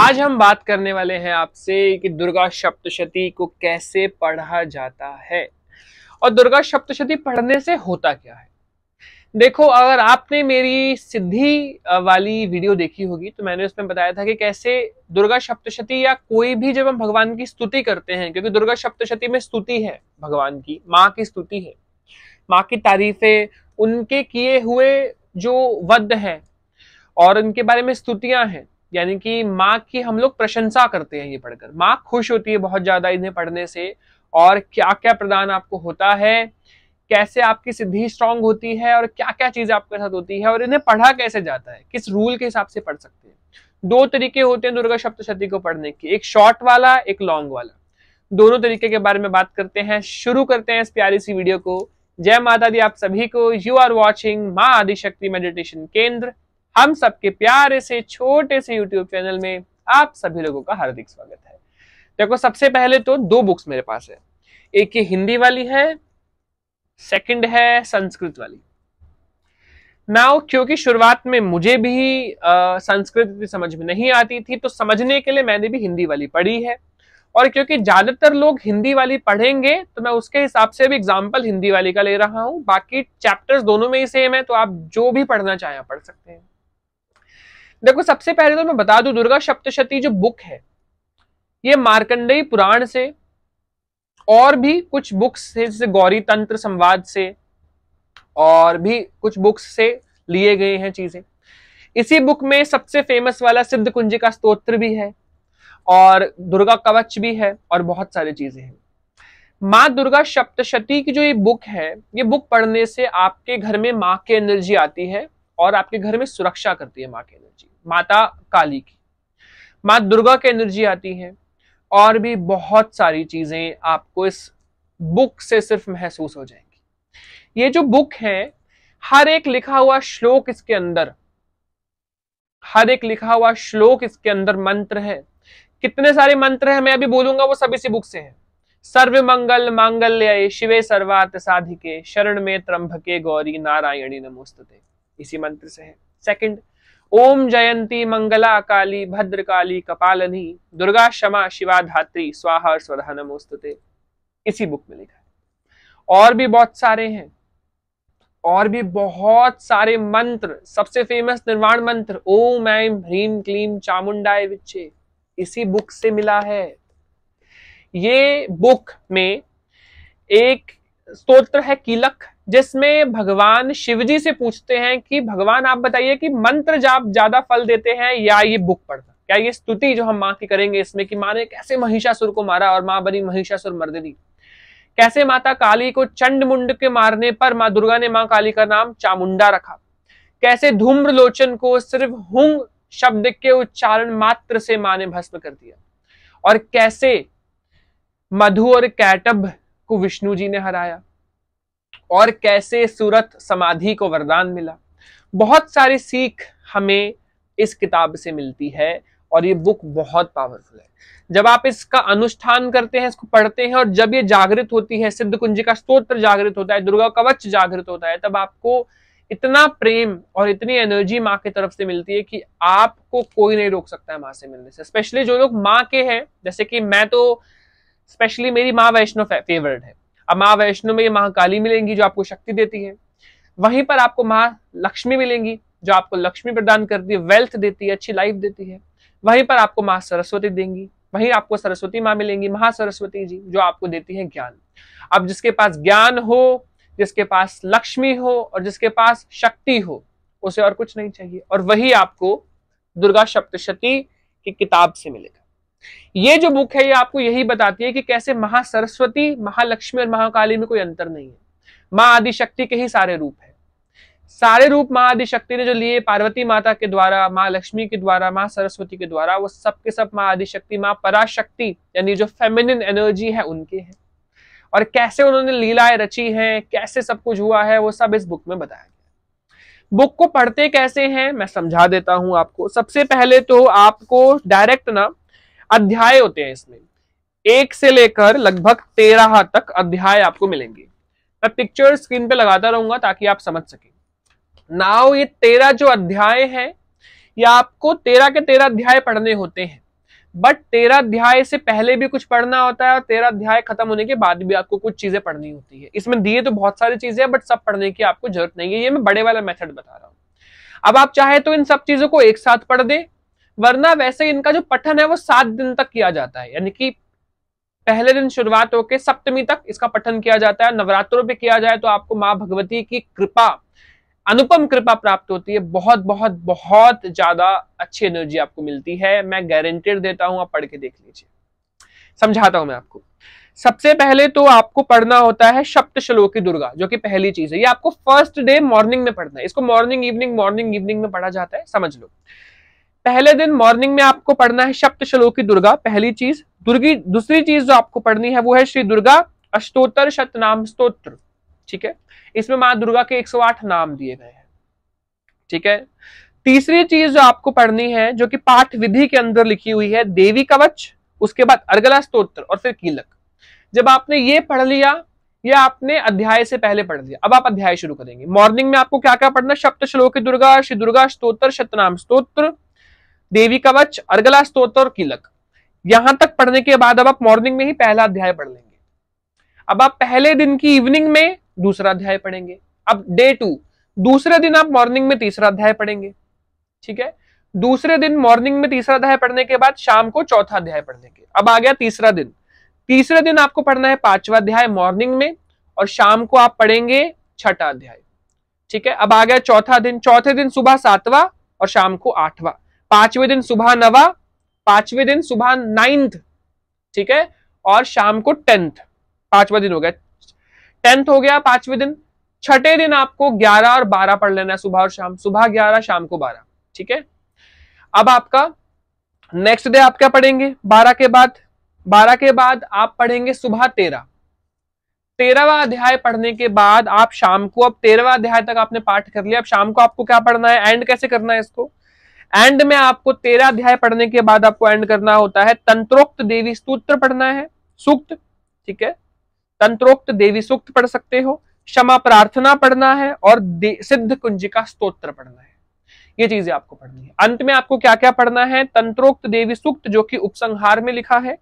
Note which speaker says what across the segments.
Speaker 1: आज हम बात करने वाले हैं आपसे कि दुर्गा सप्तशती को कैसे पढ़ा जाता है और दुर्गा सप्तशती पढ़ने से होता क्या है देखो अगर आपने मेरी सिद्धि वाली वीडियो देखी होगी तो मैंने उसमें बताया था कि कैसे दुर्गा सप्तशती या कोई भी जब हम भगवान की स्तुति करते हैं क्योंकि दुर्गा सप्तशती में स्तुति है भगवान की माँ की स्तुति है माँ की तारीफें उनके किए हुए जो वध हैं और उनके बारे में स्तुतियां हैं यानी कि माँ की हम लोग प्रशंसा करते हैं ये पढ़कर माँ खुश होती है बहुत ज़्यादा इन्हें पढ़ने से और क्या क्या प्रदान आपको होता है कैसे आपकी सिद्धि स्ट्रांग होती है और क्या क्या चीज़ आपके साथ होती है और इन्हें पढ़ा कैसे जाता है किस रूल के हिसाब से पढ़ सकते हैं दो तरीके होते हैं दुर्गा सप्तशती को पढ़ने की एक शॉर्ट वाला एक लॉन्ग वाला दोनों तरीके के बारे में बात करते हैं शुरू करते हैं इस प्यारी सी वीडियो को जय माता दी आप सभी को यू आर वॉचिंग माँ आदिशक्ति मेडिटेशन केंद्र हम सबके प्यारे से छोटे से यूट्यूब चैनल में आप सभी लोगों का हार्दिक स्वागत है देखो सबसे पहले तो दो बुक्स मेरे पास है एक ये हिंदी वाली है सेकंड है संस्कृत वाली नाउ क्योंकि शुरुआत में मुझे भी संस्कृत समझ में नहीं आती थी तो समझने के लिए मैंने भी हिंदी वाली पढ़ी है और क्योंकि ज्यादातर लोग हिंदी वाली पढ़ेंगे तो मैं उसके हिसाब से भी एग्जाम्पल हिंदी वाली का ले रहा हूं बाकी चैप्टर्स दोनों में ही सेम है तो आप जो भी पढ़ना चाहें पढ़ सकते हैं देखो सबसे पहले तो मैं बता दू दुर्गा सप्तशती जो बुक है ये मार्कंडेय पुराण से और भी कुछ बुक्स से जैसे गौरी तंत्र संवाद से और भी कुछ बुक्स से लिए गए हैं चीजें इसी बुक में सबसे फेमस वाला सिद्ध कुंजी का स्तोत्र भी है और दुर्गा कवच भी है और बहुत सारी चीजें हैं माँ दुर्गा सप्तशती की जो ये बुक है ये बुक पढ़ने से आपके घर में माँ की एनर्जी आती है और आपके घर में सुरक्षा करती है माँ की एनर्जी माता काली की माँ दुर्गा की एनर्जी आती है और भी बहुत सारी चीजें आपको इस बुक से सिर्फ महसूस हो जाएंगी ये जो बुक है हर एक लिखा हुआ श्लोक इसके अंदर हर एक लिखा हुआ श्लोक इसके अंदर मंत्र है कितने सारे मंत्र हैं मैं अभी बोलूंगा वो सब इसी बुक से हैं सर्व मंगल मांगल्य शिवे सर्वात साधिके शरण में त्रंभके गौरी नारायणी नमोस्तते इसी मंत्र से है सेकंड ओम जयंती मंगला काली भद्र काली कपालनी दुर्गा क्षमा शिवा धात्री स्वाहा स्वधा नमोस्तुते इसी बुक में लिखा है और भी बहुत सारे हैं और भी बहुत सारे मंत्र सबसे फेमस निर्माण मंत्र ओम ऐम ह्रीम क्लीम चामुंडाए विच्छे इसी बुक से मिला है ये बुक में एक स्तोत्र है कीलक जिसमें भगवान शिव जी से पूछते हैं कि भगवान आप बताइए कि मंत्र जाप ज्यादा फल देते हैं या ये बुक पढ़ना क्या ये स्तुति जो हम माँ की करेंगे इसमें कि माँ ने कैसे महिषासुर को मारा और माँ बनी महिषासुर मर्दनी कैसे माता काली को चंड मुंड के मारने पर माँ दुर्गा ने माँ काली का नाम चामुंडा रखा कैसे धूम्र लोचन को सिर्फ हुंग शब्द के उच्चारण मात्र से माँ ने भस्म कर दिया और कैसे मधु और कैटभ को विष्णु जी ने हराया और कैसे सूरत समाधि को वरदान मिला बहुत सारी सीख हमें इस किताब से मिलती है और ये बुक बहुत पावरफुल है जब आप इसका अनुष्ठान करते हैं इसको पढ़ते हैं और जब ये जागृत होती है सिद्ध कुंजी का स्त्रोत्र जागृत होता है दुर्गा कवच जागृत होता है तब आपको इतना प्रेम और इतनी एनर्जी माँ की तरफ से मिलती है कि आपको कोई नहीं रोक सकता है माँ से मिलने से स्पेशली जो लोग माँ के हैं जैसे कि मैं तो स्पेशली मेरी माँ वैष्णव फेवरेट है अब माँ वैष्णो में महाकाली मिलेंगी जो आपको शक्ति देती है वहीं पर आपको माँ लक्ष्मी मिलेंगी जो आपको लक्ष्मी प्रदान करती है वेल्थ देती है अच्छी लाइफ देती है वहीं पर आपको माँ सरस्वती देंगी वहीं आपको सरस्वती माँ मिलेंगी महा सरस्वती जी जो आपको देती है ज्ञान अब जिसके पास ज्ञान हो जिसके पास लक्ष्मी हो और जिसके पास शक्ति हो उसे और कुछ नहीं चाहिए और वही आपको दुर्गा सप्तशती की किताब से मिलेगा ये जो बुक है ये आपको यही बताती है कि कैसे महासरस्वती महालक्ष्मी और महाकाली में कोई अंतर नहीं है माँ आदिशक्ति के ही सारे रूप है सारे रूप माँ आदिशक्ति ने जो लिए पार्वती माता के द्वारा माँ लक्ष्मी के द्वारा माँ सरस्वती के द्वारा वो सब के सब माँ आदिशक्ति माँ पराशक्ति यानी जो फेमिनिन एनर्जी है उनके हैं और कैसे उन्होंने लीलाएं रची हैं कैसे सब कुछ हुआ है वो सब इस बुक में बताया गया बुक को पढ़ते कैसे हैं मैं समझा देता हूं आपको सबसे पहले तो आपको डायरेक्ट ना अध्याय होते हैं इसमें एक से लेकर लगभग तेरह तक अध्याय आपको मिलेंगे मैं पिक्चर स्क्रीन पे लगाता रहूंगा ताकि आप समझ सके नाव ये तेरह जो अध्याय हैं ये आपको तेरह के तेरह अध्याय पढ़ने होते हैं बट तेरह अध्याय से पहले भी कुछ पढ़ना होता है और तेरह अध्याय खत्म होने के बाद भी आपको कुछ चीजें पढ़नी होती है इसमें दिए तो बहुत सारी चीजें हैं बट सब पढ़ने की आपको जरूरत नहीं है ये मैं बड़े वाला मेथड बता रहा हूँ अब आप चाहे तो इन सब चीजों को एक साथ पढ़ दें वरना वैसे इनका जो पठन है वो सात दिन तक किया जाता है यानी कि पहले दिन शुरुआत होकर सप्तमी तक इसका पठन किया जाता है नवरात्रों पे किया जाए तो आपको माँ भगवती की कृपा अनुपम कृपा प्राप्त होती है बहुत बहुत बहुत ज्यादा अच्छी एनर्जी आपको मिलती है मैं गारंटेड देता हूं आप पढ़ के देख लीजिए समझाता हूं मैं आपको सबसे पहले तो आपको पढ़ना होता है सप्त श्लोकी दुर्गा जो कि पहली चीज है ये आपको फर्स्ट डे मॉर्निंग में पढ़ना है इसको मॉर्निंग इवनिंग मॉर्निंग इवनिंग में पढ़ा जाता है समझ लो पहले दिन मॉर्निंग में आपको पढ़ना है सप्त श्लोकी दुर्गा पहली चीज दुर्गी दूसरी चीज जो आपको पढ़नी है वो है श्री दुर्गा अष्टोत्तर शतनाम स्त्रोत्र ठीक है इसमें माँ दुर्गा के 108 नाम दिए गए हैं ठीक है तीसरी चीज जो आपको पढ़नी है जो कि पाठ विधि के अंदर लिखी हुई है देवी कवच उसके बाद अर्गला स्त्रोत्र और फिर कीलक जब आपने ये पढ़ लिया ये आपने अध्याय से पहले पढ़ लिया अब आप अध्याय शुरू करेंगे मॉर्निंग में आपको क्या क्या पढ़ना सप्त श्लोक दुर्गा श्री दुर्गा स्त्रोत्र शतनाम स्त्रोत्र देवी कवच अर्गला स्त्रोत्र और किलक यहां तक पढ़ने के बाद अब आप मॉर्निंग में ही पहला अध्याय पढ़ लेंगे अब आप पहले दिन की इवनिंग में दूसरा अध्याय पढ़ेंगे अब डे टू दूसरे दिन आप मॉर्निंग में तीसरा अध्याय पढ़ेंगे ठीक है दूसरे दिन मॉर्निंग में तीसरा अध्याय पढ़ने के बाद शाम को चौथा अध्याय पढ़ने के अब आ गया तीसरा दिन तीसरे दिन आपको पढ़ना है पांचवा अध्याय मॉर्निंग में और शाम को आप पढ़ेंगे छठा अध्याय ठीक है अब आ गया चौथा दिन चौथे दिन सुबह सातवा और शाम को आठवां पांचवें दिन सुबह नवा पांचवें दिन सुबह नाइन्थ ठीक है और शाम को टेंथ पांचवा दिन हो गया टेंथ हो गया पांचवें दिन छठे दिन आपको ग्यारह और बारह पढ़ लेना है सुबह और शाम सुबह ग्यारह शाम को बारह ठीक है अब आपका नेक्स्ट डे आप क्या पढ़ेंगे बारह के बाद बारह के बाद आप पढ़ेंगे सुबह तेरह तेरहवा अध्याय पढ़ने के बाद आप शाम को अब तेरहवा अध्याय तक आपने पाठ कर लिया अब शाम को आपको क्या पढ़ना है एंड कैसे करना है इसको एंड में आपको तेरह अध्याय पढ़ने के बाद आपको एंड करना होता है तंत्रोक्त देवी सूत्र पढ़ना है सूक्त ठीक है तंत्रोक्त देवी सूक्त पढ़ सकते हो क्षमा प्रार्थना पढ़ना है और सिद्ध कुंजिका स्तोत्र पढ़ना है ये चीजें आपको पढ़नी है अंत में आपको क्या क्या पढ़ना है तंत्रोक्त देवी सूक्त जो कि उपसंहार में लिखा है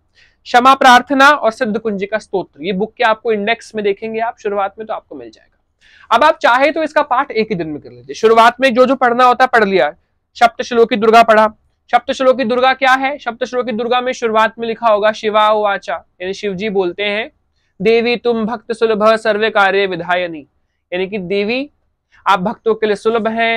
Speaker 1: क्षमा प्रार्थना और सिद्ध कुंजिका स्त्रोत्र ये बुक के आपको इंडेक्स में देखेंगे आप शुरुआत में तो आपको मिल जाएगा अब आप चाहे तो इसका पाठ एक ही दिन में कर लीजिए शुरुआत में जो जो पढ़ना होता है पढ़ लिया सप्त श्लोकी दुर्गा पढ़ा सप्त श्लोकी दुर्गा क्या है सप्त श्लोकी दुर्गा में शुरुआत में लिखा होगा शिवा वाचा यानी शिव जी बोलते हैं देवी तुम भक्त सुलभ सर्वे कार्य विधायनी यानी कि देवी आप भक्तों के लिए सुलभ हैं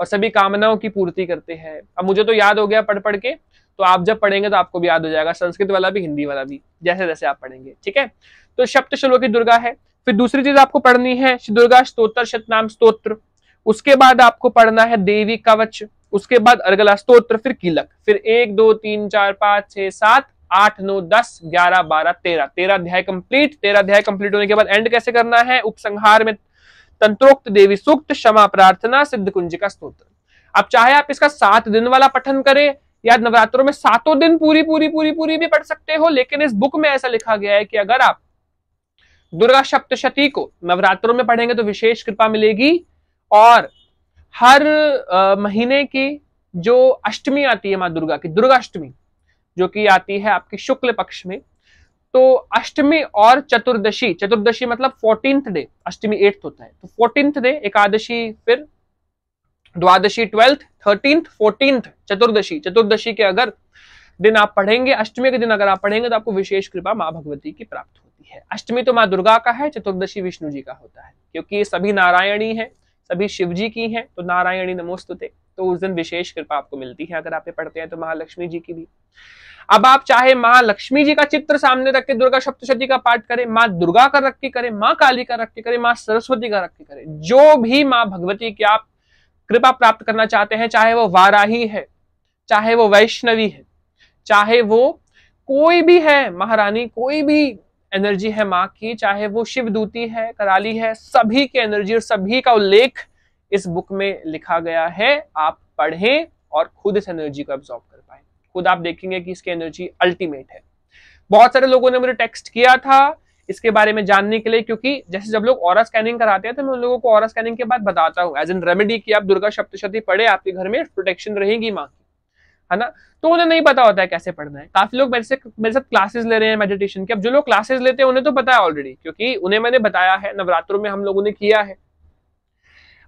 Speaker 1: और सभी कामनाओं की पूर्ति करते हैं अब मुझे तो याद हो गया पढ़ पढ़ के तो आप जब पढ़ेंगे तो आपको भी याद हो जाएगा संस्कृत वाला भी हिंदी वाला भी जैसे जैसे आप पढ़ेंगे ठीक है तो सप्त श्लोकी दुर्गा है फिर दूसरी चीज आपको पढ़नी है दुर्गा स्त्रोत्र शतनाम स्त्रोत्र उसके बाद आपको पढ़ना है देवी कवच उसके बाद अर्गला स्त्रोत्र फिर कीलक फिर एक दो तीन चार पांच छह सात आठ नौ दस ग्यारह बारह तेरह तेरह अध्याय कंप्लीट तेरह अध्याय कंप्लीट होने के बाद एंड कैसे करना है उपसंहार में तंत्रोक्त देवी सूक्त क्षमा प्रार्थना सिद्ध कुंज का स्त्रोत्र अब चाहे आप इसका सात दिन वाला पठन करें या नवरात्रों में सातों दिन पूरी पूरी पूरी पूरी भी पढ़ सकते हो लेकिन इस बुक में ऐसा लिखा गया है कि अगर आप दुर्गा सप्तशती को नवरात्रों में पढ़ेंगे तो विशेष कृपा मिलेगी और हर महीने की जो अष्टमी आती है माँ दुर्गा की दुर्गाष्टमी जो कि आती है आपके शुक्ल पक्ष में तो अष्टमी और चतुर्दशी चतुर्दशी मतलब फोर्टींथ डे अष्टमी एट्थ होता है तो फोर्टींथ डे एकादशी फिर द्वादशी ट्वेल्थ थर्टींथ फोर्टींथ चतुर्दशी चतुर्दशी के अगर दिन आप पढ़ेंगे अष्टमी के दिन अगर आप पढ़ेंगे तो आपको विशेष कृपा माँ भगवती की प्राप्त होती है अष्टमी तो माँ दुर्गा का है चतुर्दशी विष्णु जी का होता है क्योंकि ये सभी नारायणी है सभी शिव जी की हैं तो नारायणी नमोस्तुते तो उस दिन विशेष कृपा आपको मिलती है अगर आप ये पढ़ते हैं तो महालक्ष्मी जी की भी अब आप चाहे माँ लक्ष्मी जी का चित्र सामने रख के दुर्गा सप्तशती का पाठ करें माँ दुर्गा का रख के करें माँ काली का रख के करें माँ सरस्वती का रख के करें जो भी माँ भगवती की आप कृपा प्राप्त करना चाहते हैं चाहे वो वाराही है चाहे वो वैष्णवी है चाहे वो कोई भी है महारानी कोई भी एनर्जी है माँ की चाहे वो शिव दूती है कराली है सभी के एनर्जी और सभी का उल्लेख इस बुक में लिखा गया है आप पढ़ें और खुद इस एनर्जी को एब्जॉर्ब कर पाए खुद आप देखेंगे कि इसकी एनर्जी अल्टीमेट है बहुत सारे लोगों ने मुझे टेक्स्ट किया था इसके बारे में जानने के लिए क्योंकि जैसे जब लोग ऑरा स्कैनिंग कराते हैं तो मैं उन लोगों को ऑरा स्कैनिंग के बाद बताता हूँ एज एन रेमेडी की आप दुर्गा सप्तशती पढ़े आपके घर में प्रोटेक्शन रहेगी माँ है ना तो उन्हें नहीं पता होता है कैसे पढ़ना है काफी लोग मेरे से मेरे साथ क्लासेस ले रहे हैं मेडिटेशन के अब जो लोग क्लासेस लेते हैं उन्हें तो पता है ऑलरेडी क्योंकि उन्हें मैंने बताया है नवरात्रों में हम लोगों ने किया है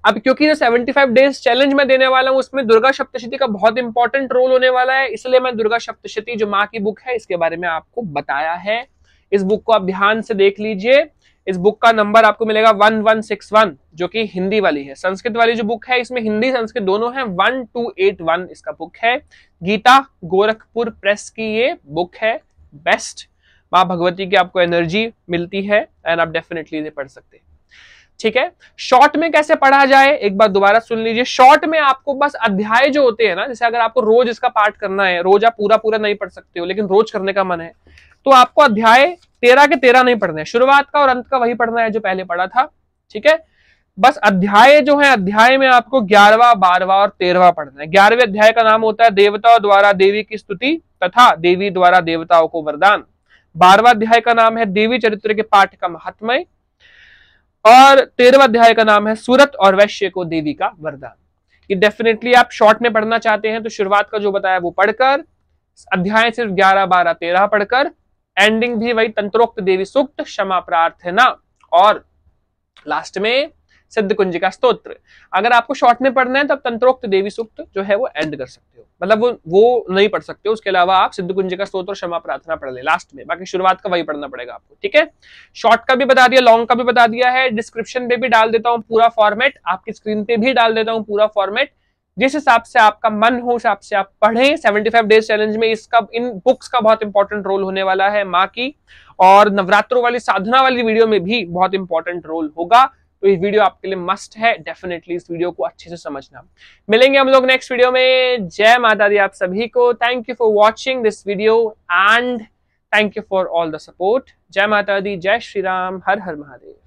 Speaker 1: अब क्योंकि जो 75 डेज चैलेंज मैं देने वाला हूँ उसमें दुर्गा सप्तशती का बहुत इंपॉर्टेंट रोल होने वाला है इसलिए मैं दुर्गा सप्तशती जो माँ की बुक है इसके बारे में आपको बताया है इस बुक को आप ध्यान से देख लीजिए इस बुक का नंबर आपको मिलेगा 1161 जो कि हिंदी वाली है संस्कृत वाली जो बुक है इसमें हिंदी संस्कृत दोनों है 1281 इसका बुक है गीता गोरखपुर प्रेस की ये बुक है बेस्ट माँ भगवती की आपको एनर्जी मिलती है एंड आप डेफिनेटली इसे पढ़ सकते ठीक है शॉर्ट में कैसे पढ़ा जाए एक बार दोबारा सुन लीजिए शॉर्ट में आपको बस अध्याय जो होते हैं ना जैसे अगर आपको रोज इसका पाठ करना है रोज आप पूरा पूरा नहीं पढ़ सकते हो लेकिन रोज करने का मन है तो आपको अध्याय तेरह के तेरह नहीं पढ़ना है शुरुआत का और अंत का वही पढ़ना है जो पहले पढ़ा था ठीक है बस अध्याय जो है अध्याय में आपको ग्यारहवा बारहवा और तेरहवा पढ़ना है ग्यारहवें अध्याय का नाम होता है देवताओं द्वारा देवी की स्तुति तथा देवी द्वारा देवताओं को वरदान बारहवा अध्याय का नाम है देवी चरित्र के पाठ का महात्मय और तेरहवा अध्याय का नाम है सूरत और वैश्य को देवी का वरदान ये डेफिनेटली आप शॉर्ट में पढ़ना चाहते हैं तो शुरुआत का जो बताया वो पढ़कर अध्याय सिर्फ ग्यारह बारह तेरह पढ़कर एंडिंग भी वही तंत्रोक्त देवी सूक्त क्षमा प्रार्थना और लास्ट में सिद्ध कुंज का स्त्रोत्र अगर आपको शॉर्ट में पढ़ना है तो आप तंत्रोक्त देवी सूक्त जो है वो एंड कर सकते हो मतलब वो वो नहीं पढ़ सकते हो उसके अलावा आप सिद्ध का स्त्रोत्र क्षमा प्रार्थना पढ़ ले लास्ट में बाकी शुरुआत का वही पढ़ना पड़ेगा आपको ठीक है शॉर्ट का भी बता दिया लॉन्ग का भी बता दिया है डिस्क्रिप्शन पे भी डाल देता हूँ पूरा फॉर्मेट आपकी स्क्रीन पे भी डाल देता हूँ पूरा फॉर्मेट जिस हिसाब से आपका मन हो उस हिसाब से आप पढ़ें 75 डेज चैलेंज में इसका इन बुक्स का बहुत इंपॉर्टेंट रोल होने वाला है माँ की और नवरात्रों वाली साधना वाली वीडियो में भी बहुत इंपॉर्टेंट रोल होगा तो ये वीडियो आपके लिए मस्ट है डेफिनेटली इस वीडियो को अच्छे से समझना मिलेंगे हम लोग नेक्स्ट वीडियो में जय माता दी आप सभी को thank you for watching this video and thank you for all the support जय माता दी जय श्री राम हर हर महादेव